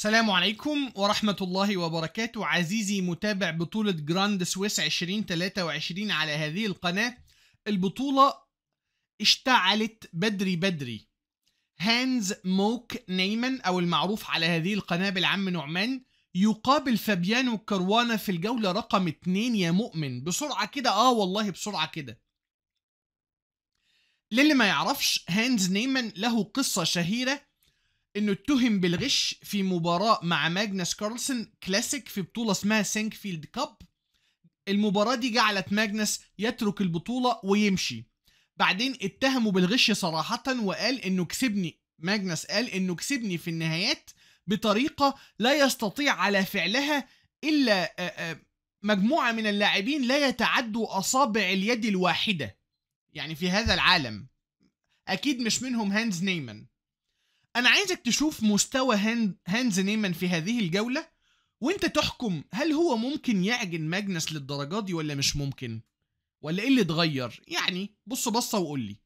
السلام عليكم ورحمة الله وبركاته عزيزي متابع بطولة جراند سويس 2023 على هذه القناة البطولة اشتعلت بدري بدري هانز موك نيمان أو المعروف على هذه القناة بالعم نعمان يقابل فابيانو كروانا في الجولة رقم 2 يا مؤمن بسرعة كده اه والله بسرعة كده للي ما يعرفش هانز نيمان له قصة شهيرة انه اتهم بالغش في مباراه مع ماجنس كارلسن كلاسيك في بطوله اسمها سينكفيلد كاب المباراه دي جعلت ماجنس يترك البطوله ويمشي بعدين اتهموا بالغش صراحه وقال انه كسبني ماجنس قال انه كسبني في النهايات بطريقه لا يستطيع على فعلها الا مجموعه من اللاعبين لا يتعدوا اصابع اليد الواحده يعني في هذا العالم اكيد مش منهم هانز نيمان انا عايزك تشوف مستوى هاند هانز نيمان في هذه الجوله وانت تحكم هل هو ممكن يعجن ماجنس للدرجه دي ولا مش ممكن ولا ايه اللي اتغير يعني بص بصه وقول لي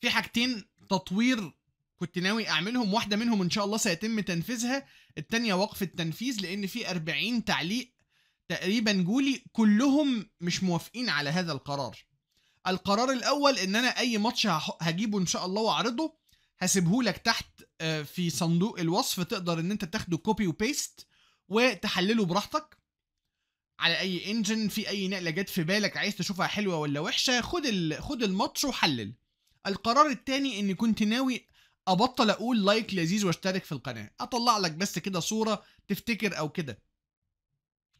في حاجتين تطوير كنت ناوي اعملهم واحده منهم ان شاء الله سيتم تنفيذها التانية وقف التنفيذ لان في 40 تعليق تقريبا جولي كلهم مش موافقين على هذا القرار القرار الاول ان انا اي ماتش هجيبه ان شاء الله واعرضه هسيبهولك تحت آه، في صندوق الوصف تقدر ان انت تاخده كوبي وبيست وتحلله براحتك على اي انجن في اي نقله جت في بالك عايز تشوفها حلوه ولا وحشه خد ال... خد الماتش وحلل القرار التاني اني كنت ناوي ابطل اقول لايك لذيذ واشترك في القناه اطلع لك بس كده صوره تفتكر او كده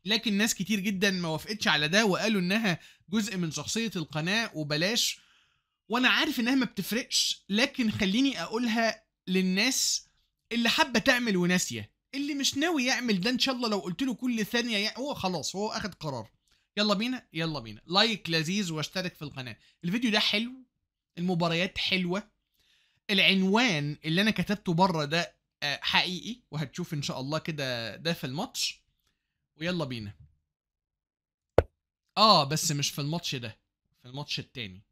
لكن ناس كتير جدا ما وافقتش على ده وقالوا انها جزء من شخصيه القناه وبلاش وانا عارف انها ما بتفرقش لكن خليني اقولها للناس اللي حابه تعمل وناسيه اللي مش ناوي يعمل ده ان شاء الله لو قلت له كل ثانيه يعني هو خلاص هو اخد قرار يلا بينا يلا بينا لايك لذيذ واشترك في القناه الفيديو ده حلو المباريات حلوه العنوان اللي انا كتبته بره ده آه، حقيقي وهتشوف ان شاء الله كده ده في الماتش ويلا بينا اه بس مش في الماتش ده في الماتش التاني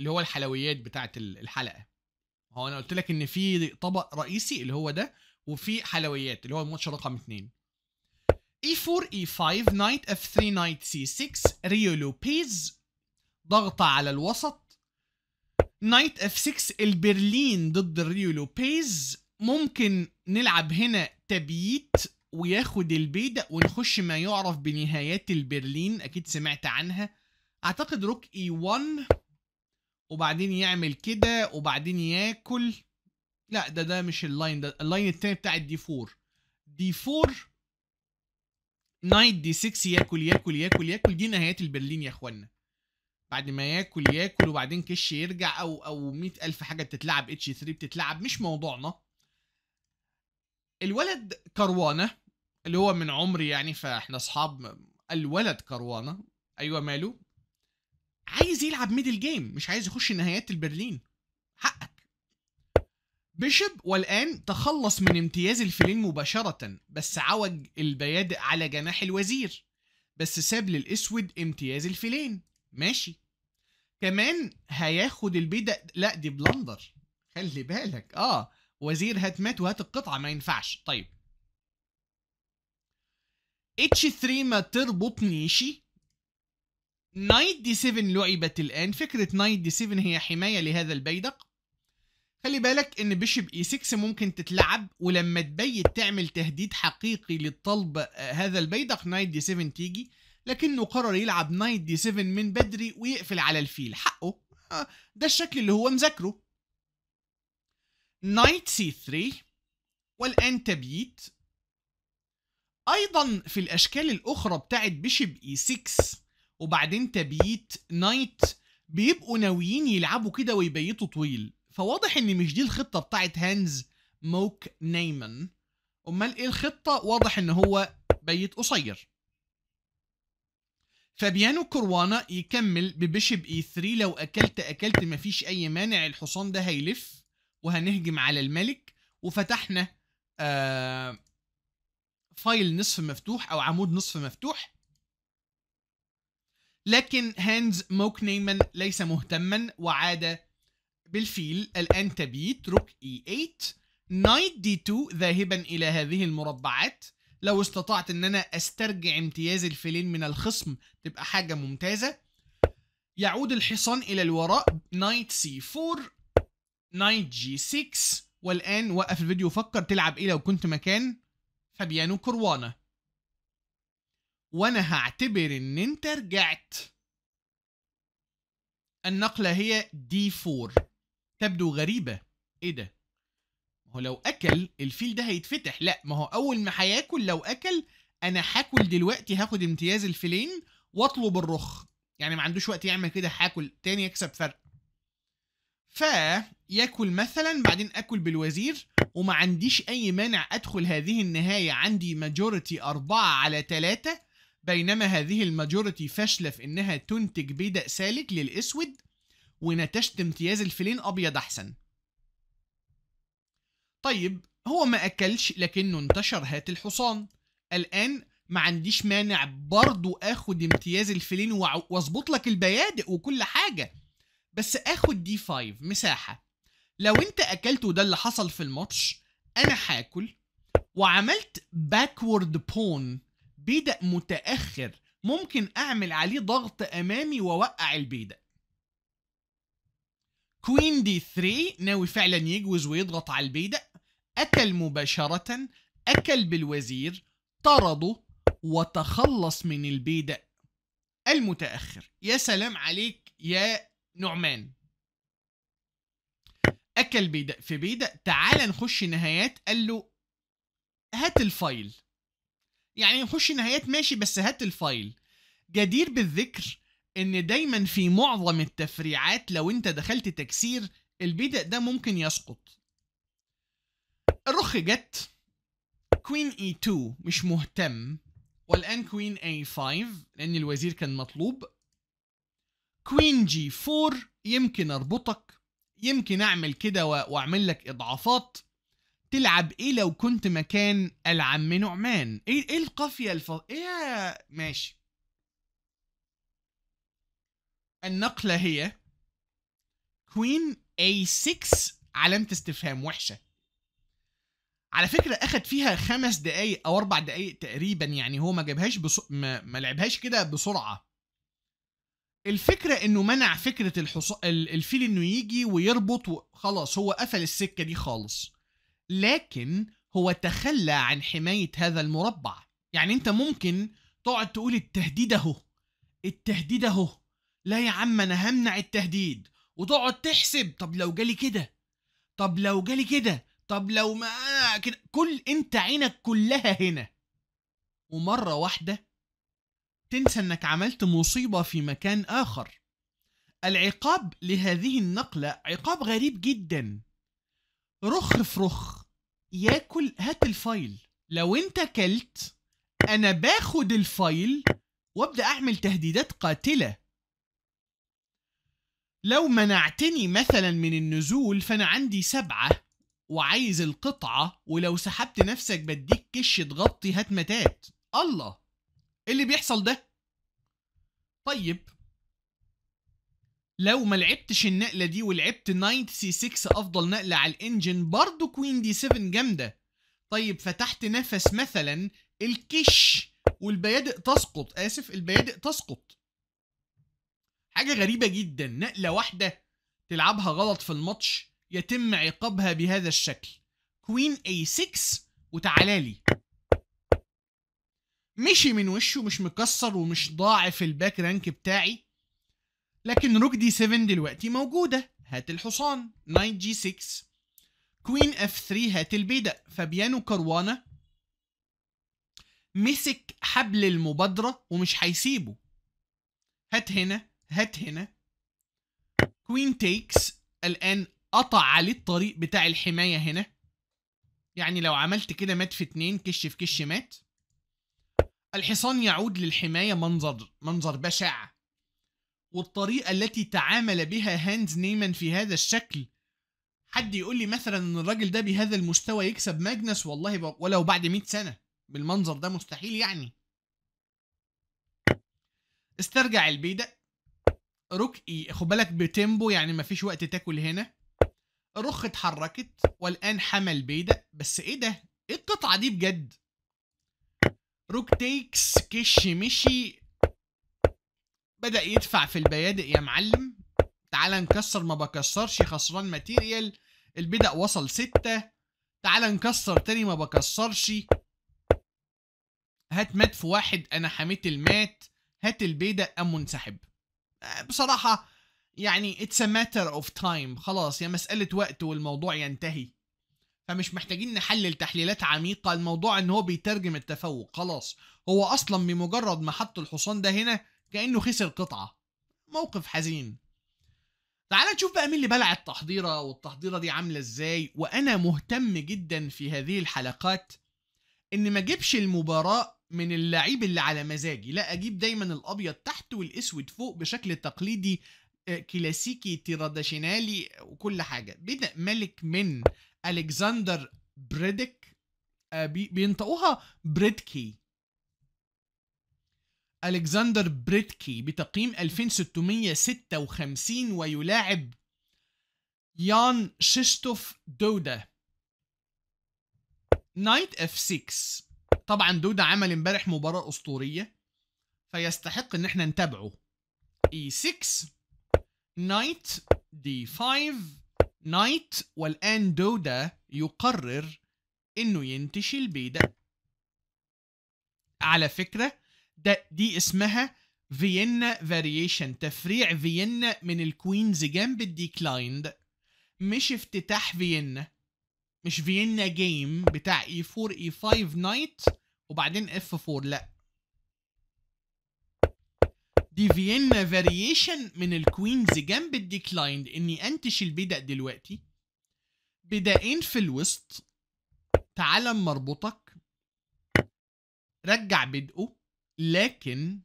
اللي هو الحلويات بتاعه الحلقه هو انا قلت لك ان في طبق رئيسي اللي هو ده وفي حلويات اللي هو الماتش رقم 2 E4 E5 نايت F3 نايت C6 ريو لوبيز ضغط على الوسط نايت F6 البرلين ضد الريو لوبيز ممكن نلعب هنا تبييت وياخد البيدا ونخش ما يعرف بنهايات البرلين اكيد سمعت عنها اعتقد روك E1 وبعدين يعمل كده وبعدين ياكل لا ده ده مش اللاين ده اللاين الثاني بتاع الدي 4 دي 4 نايت دي 6 ياكل ياكل ياكل ياكل دي نهايات البرلين يا اخوانا بعد ما ياكل ياكل وبعدين كش يرجع او او 100000 حاجه بتتلعب اتش 3 بتتلعب مش موضوعنا الولد كروانه اللي هو من عمري يعني فاحنا اصحاب الولد كروانه ايوه ماله عايز يلعب ميدل جيم مش عايز يخش نهايات البرلين حقك بيشب والآن تخلص من امتياز الفيلين مباشرة بس عوج البيادق على جناح الوزير بس ساب للأسود امتياز الفيلين ماشي كمان هياخد البيدق لا دي بلندر خلي بالك اه وزير هات مات وهات القطعة ما ينفعش طيب اتش 3 ما تربطنيشي نايت دي 7 لعبت الآن فكرة نايت دي 7 هي حماية لهذا البيدق خلي بالك ان بيشب اي e 6 ممكن تتلعب ولما تبيت تعمل تهديد حقيقي للطلب آه، هذا البيدق نايت دي 7 تيجي لكنه قرر يلعب نايت دي 7 من بدري ويقفل على الفيل حقه آه، ده الشكل اللي هو مذاكره نايت سي 3 والان تبييت ايضا في الاشكال الاخرى بتاعت بيشب اي e 6 وبعدين تبييت نايت بيبقوا ناويين يلعبوا كده ويبيتوا طويل فواضح ان مش دي الخطه بتاعت هانز موك نايمن امال ايه الخطه واضح ان هو بيت قصير فابيانو كروانا يكمل ببيشب اي e 3 لو اكلت اكلت مفيش اي مانع الحصان ده هيلف وهنهجم على الملك وفتحنا آه فايل نصف مفتوح او عمود نصف مفتوح لكن هانز موك نيمان ليس مهتما وعاد بالفيل الآن تبيت روك اي 8 نايت دي 2 ذاهبا إلى هذه المربعات لو استطعت ان انا استرجع امتياز الفيلين من الخصم تبقى حاجه ممتازه يعود الحصان الى الوراء نايت سي 4 نايت جي 6 والان وقف الفيديو فكر تلعب ايه لو كنت مكان فابيانو كروانا وانا هعتبر ان انت رجعت النقلة هي دي 4 تبدو غريبة ايه ده ما هو لو اكل الفيل ده هيتفتح لا ما هو اول ما هياكل لو اكل انا هاكل دلوقتي هاخد امتياز الفيلين واطلب الرخ يعني ما عندوش وقت يعمل كده هاكل تاني يكسب فرق فياكل مثلا بعدين اكل بالوزير وما عنديش اي مانع ادخل هذه النهاية عندي ماجورتي اربعة على تلاتة بينما هذه الماجورتي فاشلة في إنها تنتج بيداء سالك للأسود ونتشت امتياز الفلين أبيض أحسن طيب هو ما أكلش لكنه انتشر هات الحصان الآن ما عنديش مانع برضو اخد امتياز الفلين واظبط لك البيادق وكل حاجة بس اخد دي 5 مساحة لو انت اكلت وده اللي حصل في الماتش انا هاكل وعملت باكورد بون بيدق متاخر ممكن اعمل عليه ضغط امامي واوقع البيدق كوين دي 3 ناوي فعلا يجوز ويضغط على البيدق أكل مباشرة أكل بالوزير طرده وتخلص من البيدق المتأخر يا سلام عليك يا نعمان أكل بيدق في بيدق تعال نخش نهايات قال له هات الفايل يعني نخش نهايات ماشي بس هات الفايل جدير بالذكر ان دايما في معظم التفريعات لو انت دخلت تكسير البدء ده ممكن يسقط الرخ جت كوين اي 2 مش مهتم والان كوين اي 5 لان الوزير كان مطلوب كوين جي 4 يمكن اربطك يمكن اعمل كده واعمل لك اضعافات تلعب ايه لو كنت مكان العم نعمان ايه ايه القافيه الف ايه ماشي النقله هي كوين A6 علامة استفهام وحشة على فكرة أخد فيها خمس دقايق أو أربع دقايق تقريبا يعني هو ما جابهاش بس... ما... ما لعبهاش كده بسرعة الفكرة إنه منع فكرة الحص... الفيل إنه يجي ويربط وخلاص هو قفل السكة دي خالص لكن هو تخلى عن حماية هذا المربع يعني انت ممكن تقعد تقول التهديد اهو التهديد اهو لا يا عم انا همنع التهديد وتقعد تحسب طب لو جالي كده طب لو جالي كده طب لو ما كده كل انت عينك كلها هنا ومرة واحدة تنسى انك عملت مصيبة في مكان اخر العقاب لهذه النقلة عقاب غريب جدا رخ في رخ ياكل هات الفايل لو انت كلت انا باخد الفايل وابدا اعمل تهديدات قاتله لو منعتني مثلا من النزول فانا عندي سبعه وعايز القطعه ولو سحبت نفسك بديك كش تغطي هات متات الله إيه اللي بيحصل ده طيب لو ما لعبتش النقله دي ولعبت نايت سي 6 افضل نقله على الانجن برضه كوين دي 7 جامده طيب فتحت نفس مثلا الكش والبيادق تسقط اسف البيادق تسقط حاجه غريبه جدا نقله واحده تلعبها غلط في الماتش يتم عقابها بهذا الشكل كوين اي 6 وتعالى لي مشي من وشه مش مكسر ومش ضاعف الباك رانك بتاعي لكن روك دي 7 دلوقتي موجودة هات الحصان نايت جي 6 كوين اف 3 هات البيدق فابيانو كروانا مسك حبل المبادرة ومش هيسيبه هات هنا هات هنا كوين تيكس الآن قطع عليه الطريق بتاع الحماية هنا يعني لو عملت كده مات في اتنين كش في كش مات الحصان يعود للحماية منظر منظر بشع والطريقة التي تعامل بها هانز نيمان في هذا الشكل حد يقول لي مثلا ان الراجل ده بهذا المستوى يكسب ماجنس والله ولو بعد 100 سنة بالمنظر ده مستحيل يعني استرجع البيدق اي خد بالك بتيمبو يعني مفيش وقت تاكل هنا الرخ اتحركت والان حمل بيدق بس ايه ده ايه القطعه دي بجد روك تيكس كش مشي بدأ يدفع في البيادق يا معلم تعال نكسر ما بكسرش خسران ماتيريال البدأ وصل ستة تعال نكسر تاني ما بكسرش هات مات في واحد انا حميت المات هات البيدق قام منسحب آه، بصراحة يعني اتس ماتر اوف تايم خلاص يا مسألة وقت والموضوع ينتهي فمش محتاجين نحلل تحليلات عميقة الموضوع ان هو بيترجم التفوق خلاص هو اصلا بمجرد ما حط الحصان ده هنا كأنه خسر قطعة موقف حزين تعال نشوف بقى مين اللي بلع التحضيرة والتحضيرة دي عاملة ازاي وأنا مهتم جدا في هذه الحلقات إن ما أجيبش المباراة من اللعيب اللي على مزاجي لا أجيب دايما الأبيض تحت والأسود فوق بشكل تقليدي آه، كلاسيكي تيراداشينالي وكل حاجة بدأ ملك من ألكسندر بريدك آه، بينطقوها بريدكي ألكسندر بريتكي بتقييم 2656 ويلاعب يان شيشتوف دودا نايت اف 6 طبعا دودا عمل امبارح مباراة أسطورية فيستحق إن احنا نتابعه اي 6 نايت دي 5 نايت والآن دودا يقرر إنه ينتشي البيدق على فكرة ده دي اسمها فيينا فاريشن تفريع فيينا من الكوينز جنب الديكلايند مش افتتاح فيينا مش فيينا جيم بتاع اي 4 اي 5 نايت وبعدين اف 4 لا دي فيينا فاريشن من الكوينز جنب الديكلايند اني انتش البدأ دلوقتي بدائين في الوسط تعالى مربوطك رجع بدءه لكن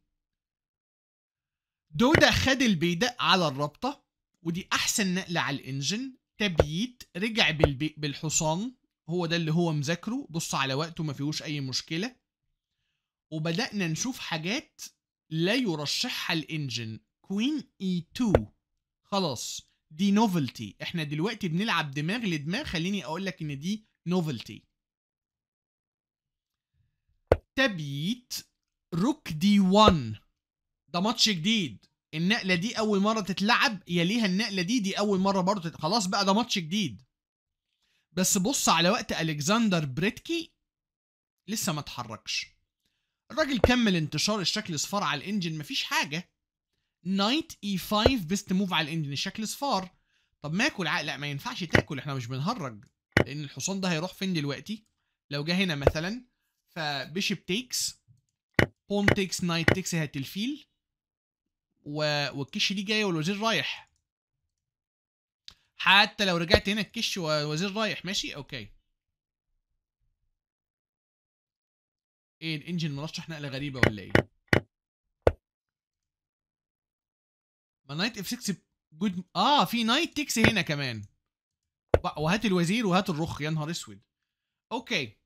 دودا خد البيدا على الرابطة ودي أحسن نقلة على الإنجن تبييت رجع بالبي... بالحصان هو ده اللي هو مذاكره بص على وقته ما فيهوش أي مشكلة وبدأنا نشوف حاجات لا يرشحها الإنجن كوين اي 2 خلاص دي نوفلتي احنا دلوقتي بنلعب دماغ لدماغ خليني اقول لك ان دي نوفلتي تبييت روك دي 1 ده ماتش جديد النقله دي اول مره تتلعب يليها النقله دي دي اول مره برضه خلاص بقى ده ماتش جديد بس بص على وقت الكسندر بريتكي لسه ما اتحركش الراجل كمل انتشار الشكل صفار على الانجن مفيش حاجه نايت اي 5 بيست موف على الانجن الشكل صفار طب ما اكل عقل لا ما ينفعش تاكل احنا مش بنهرج لان الحصان ده هيروح فين دلوقتي لو جه هنا مثلا فبيشب تيكس بون تيكس نايت تيكس الفيل و... والكش دي جايه والوزير رايح حتى لو رجعت هنا الكش والوزير رايح ماشي اوكي ايه الانجن مرشح نقله غريبه ولا ايه ما نايت اف 6 جود اه في نايت تكس هنا كمان وهات الوزير وهات الرخ يا نهار اسود اوكي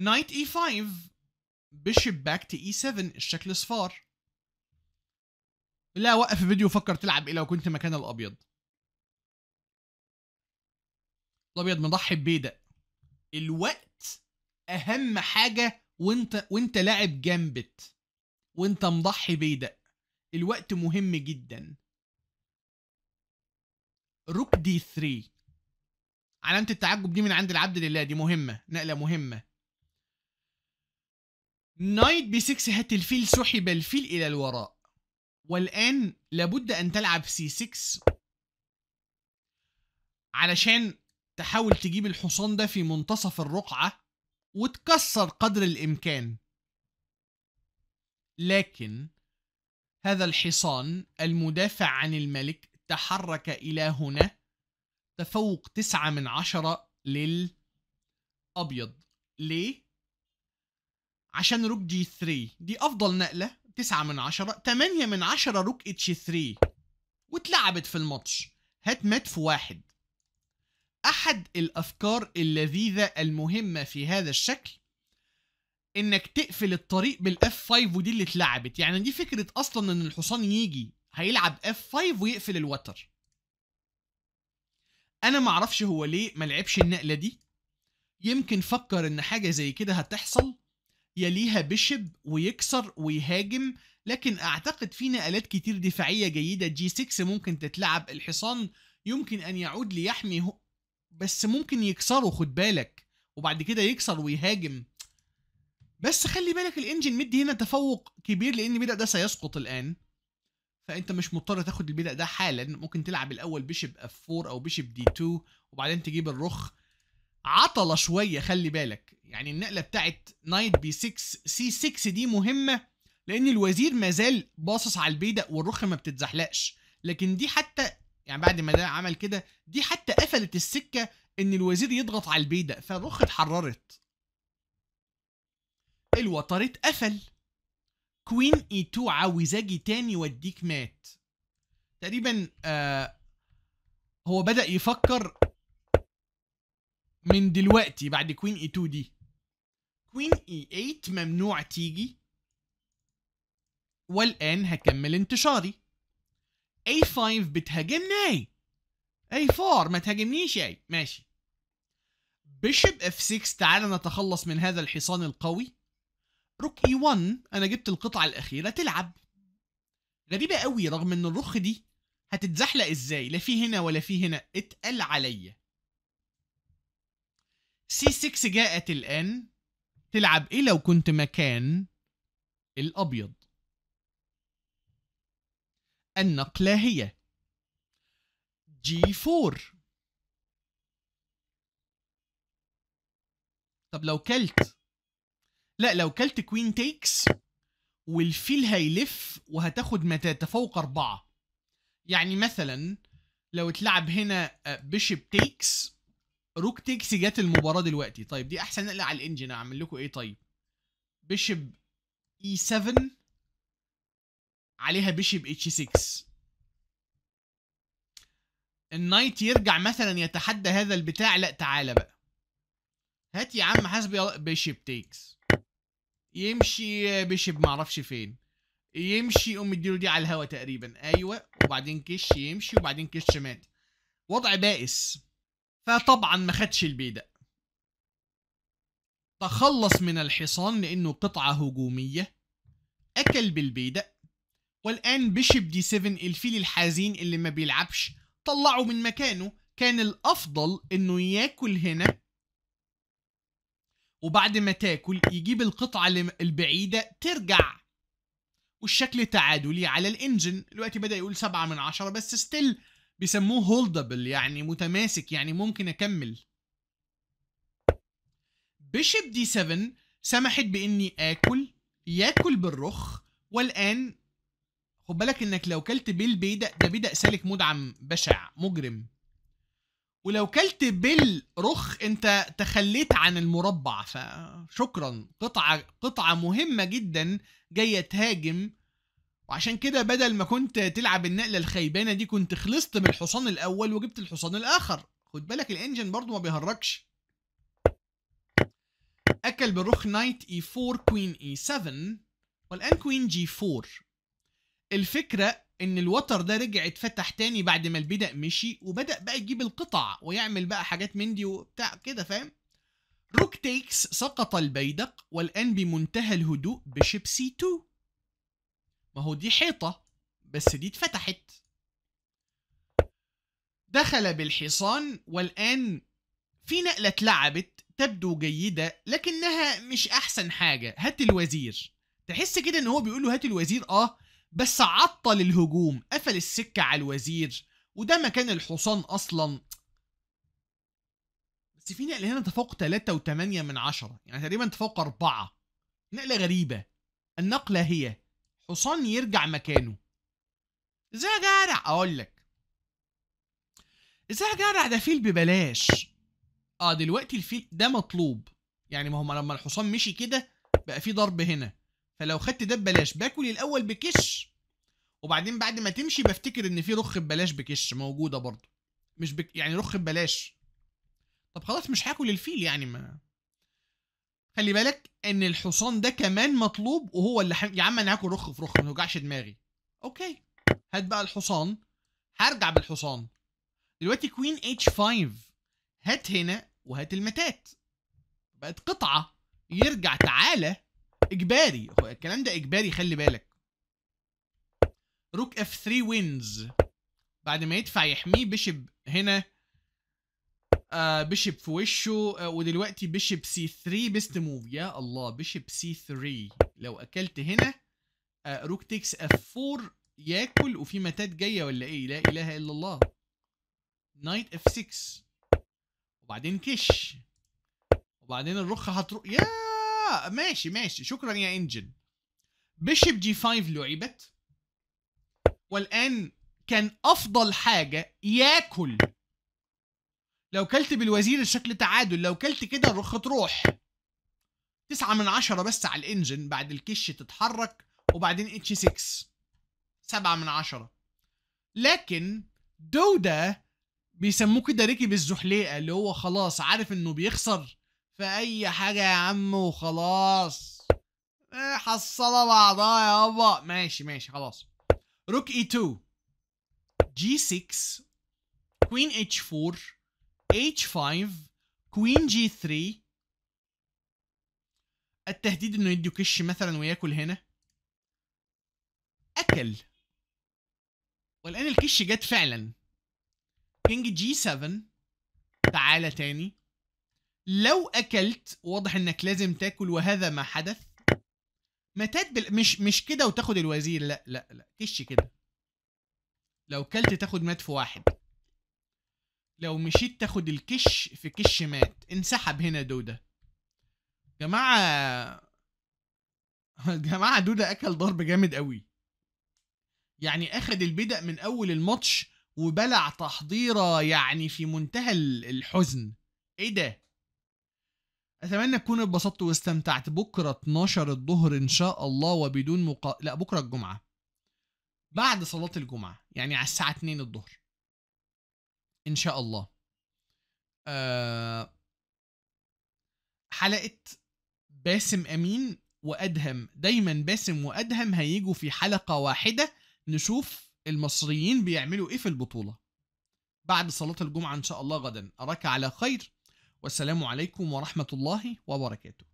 نايت اي 5 بيشب باك تي اي 7 الشكل صفار لا وقف فيديو فكر تلعب ايه لو كنت مكان الابيض الابيض مضحي ببيدق الوقت اهم حاجه وانت وانت لاعب جامبت وانت مضحي بيدق الوقت مهم جدا روك دي 3 علامه التعجب دي من عند العبد لله دي مهمه نقله مهمه نايت ب6 هات الفيل سحب الفيل إلى الوراء والآن لابد أن تلعب سي 6 علشان تحاول تجيب الحصان ده في منتصف الرقعة وتكسر قدر الإمكان لكن هذا الحصان المدافع عن الملك تحرك إلى هنا تفوق تسعة من عشرة للأبيض ليه؟ عشان روك جي 3 دي افضل نقله 9 من 10 8 من 10 روك اتش 3 واتلعبت في الماتش هات مات في واحد احد الافكار اللذيذه المهمه في هذا الشكل انك تقفل الطريق بالاف 5 ودي اللي اتلعبت يعني دي فكره اصلا ان الحصان يجي هيلعب اف 5 ويقفل الوتر انا معرفش هو ليه ملعبش النقله دي يمكن فكر ان حاجه زي كده هتحصل يليها بيشب ويكسر ويهاجم لكن اعتقد في نقلات كتير دفاعيه جيده جي 6 ممكن تتلعب الحصان يمكن ان يعود ليحمي بس ممكن يكسره خد بالك وبعد كده يكسر ويهاجم بس خلي بالك الانجن مدي هنا تفوق كبير لان بدأ ده سيسقط الان فانت مش مضطر تاخد البدأ ده حالا ممكن تلعب الاول بيشب اف 4 او بيشب دي 2 وبعدين تجيب الرخ عطلة شوية خلي بالك يعني النقلة بتاعت نايت بي 6 سي 6 دي مهمة لأن الوزير مازال باصص على البيدق والرخ ما بتتزحلقش لكن دي حتى يعني بعد ما ده عمل كده دي حتى قفلت السكة إن الوزير يضغط على البيدق فالرخ اتحررت الوتر اتقفل كوين اي 2 عاوزاجي تاني وديك مات تقريبا آه هو بدأ يفكر من دلوقتي بعد كوين اي 2 دي كوين اي 8 ممنوع تيجي والان هكمل انتشاري اي 5 بتهاجمنا اي اي 4 ما تهاجمنيش اي ماشي بيشب اف 6 تعال نتخلص من هذا الحصان القوي روك اي 1 انا جبت القطعه الاخيره تلعب غريبه قوي رغم ان الرخ دي هتتزحلق ازاي لا في هنا ولا في هنا اتقل عليا سي 6 جاءت الآن تلعب إيه لو كنت مكان الأبيض النقلة هي جي 4 طب لو كلت لا لو كلت كوين تيكس والفيل هيلف وهتاخد متى فوق أربعة يعني مثلا لو اتلعب هنا بيشب آه، تيكس روك تكسي جت المباراه دلوقتي طيب دي احسن نقله على الانجن اعمل لكم ايه طيب بيشب اي 7 عليها بيشب اتش 6 النايت يرجع مثلا يتحدى هذا البتاع لا تعالى بقى هات يا عم حسبي بيشب تيكس يمشي بيشب معرفش فين يمشي قوم مديله دي على الهوا تقريبا ايوه وبعدين كش يمشي وبعدين كش مات وضع بائس فطبعا ما خدش البيدق تخلص من الحصان لأنه قطعة هجومية أكل بالبيدق والآن بيشب دي 7 الفيل الحزين اللي ما بيلعبش طلعه من مكانه كان الأفضل إنه ياكل هنا وبعد ما تاكل يجيب القطعة البعيدة ترجع والشكل تعادلي على الانجن دلوقتي بدأ يقول سبعة من عشرة بس ستيل بيسموه هولدبل يعني متماسك يعني ممكن اكمل بيشب دي 7 سمحت باني اكل ياكل بالرخ والان خد بالك انك لو كلت بيل ده بيدق سالك مدعم بشع مجرم ولو كلت بالرخ انت تخليت عن المربع فشكرا قطعه قطعه مهمه جدا جايه تهاجم وعشان كده بدل ما كنت تلعب النقله الخيبانه دي كنت خلصت من الحصان الاول وجبت الحصان الاخر خد بالك الانجن برضو ما بيهركش اكل بالروخ نايت اي 4 كوين اي 7 والان كوين جي 4 الفكره ان الوتر ده رجع اتفتح تاني بعد ما البدأ مشي وبدأ بقى يجيب القطع ويعمل بقى حاجات من دي وبتاع كده فاهم روك تيكس سقط البيدق والآن بمنتهى الهدوء بشيب سي 2 ما هو دي حيطة بس دي اتفتحت دخل بالحصان والآن في نقلة اتلعبت تبدو جيدة لكنها مش أحسن حاجة هات الوزير تحس كده إن هو بيقول له هات الوزير آه بس عطل الهجوم قفل السكة على الوزير وده مكان الحصان أصلا بس في نقلة هنا تفوق 3 و8 من عشرة يعني تقريبا تفوق 4 نقلة غريبة النقلة هي الحصان يرجع مكانه ازاي يا جارع اقول لك ازاي يا جارع ده فيل ببلاش اه دلوقتي الفيل ده مطلوب يعني ما هو لما الحصان مشي كده بقى في ضرب هنا فلو خدت ده ببلاش باكل الاول بكش وبعدين بعد ما تمشي بفتكر ان في رخ ببلاش بكش موجوده برضه مش بك يعني رخ ببلاش طب خلاص مش هاكل الفيل يعني ما خلي بالك ان الحصان ده كمان مطلوب وهو اللي حم... يا عم انا هاكل رخ في رخ ما توجعش دماغي اوكي هات بقى الحصان هرجع بالحصان دلوقتي كوين اتش 5 هات هنا وهات المتات بقت قطعه يرجع تعالى اجباري الكلام ده اجباري خلي بالك روك اف 3 وينز بعد ما يدفع يحميه بشب هنا بيشب آه، في وشه آه، ودلوقتي بيشب سي 3 بيست موف يا الله بيشب سي 3 لو اكلت هنا روك تيكس اف 4 ياكل وفي متات جايه ولا ايه لا اله الا الله نايت اف 6 وبعدين كش وبعدين الرخه هتروح يا ماشي ماشي شكرا يا انجن بيشب جي 5 لعبت والان كان افضل حاجه ياكل لو كلت بالوزير الشكل تعادل لو كلت كده الرخ تروح تسعة من عشرة بس على الانجن بعد الكش تتحرك وبعدين اتش 6 سبعة من عشرة لكن دودا بيسموه كده ركب الزحليقة اللي هو خلاص عارف انه بيخسر في اي حاجه يا عم وخلاص إيه حصله بعضها يابا ماشي ماشي خلاص روك اي 2 جي 6 كوين اتش 4 h5 كوين جي 3 التهديد انه يدي كش مثلا وياكل هنا اكل والان الكش جت فعلا كينج جي 7 تعالى تاني لو اكلت واضح انك لازم تاكل وهذا ما حدث متات بال... مش مش كده وتاخد الوزير لا لا لا كش كده لو كلت تاخد مات في واحد لو مشيت تاخد الكش في كش مات انسحب هنا دودة جماعة جماعة دودة اكل ضرب جامد قوي يعني اخد البدأ من اول الماتش وبلع تحضيرة يعني في منتهى الحزن ايه ده اتمنى تكونوا اتبسطتوا واستمتعت بكرة 12 الظهر ان شاء الله وبدون مقا... لا بكرة الجمعة بعد صلاة الجمعة يعني على الساعة 2 الظهر ان شاء الله آه، حلقه باسم امين وادهم دايما باسم وادهم هيجوا في حلقه واحده نشوف المصريين بيعملوا ايه في البطوله بعد صلاه الجمعه ان شاء الله غدا اراك على خير والسلام عليكم ورحمه الله وبركاته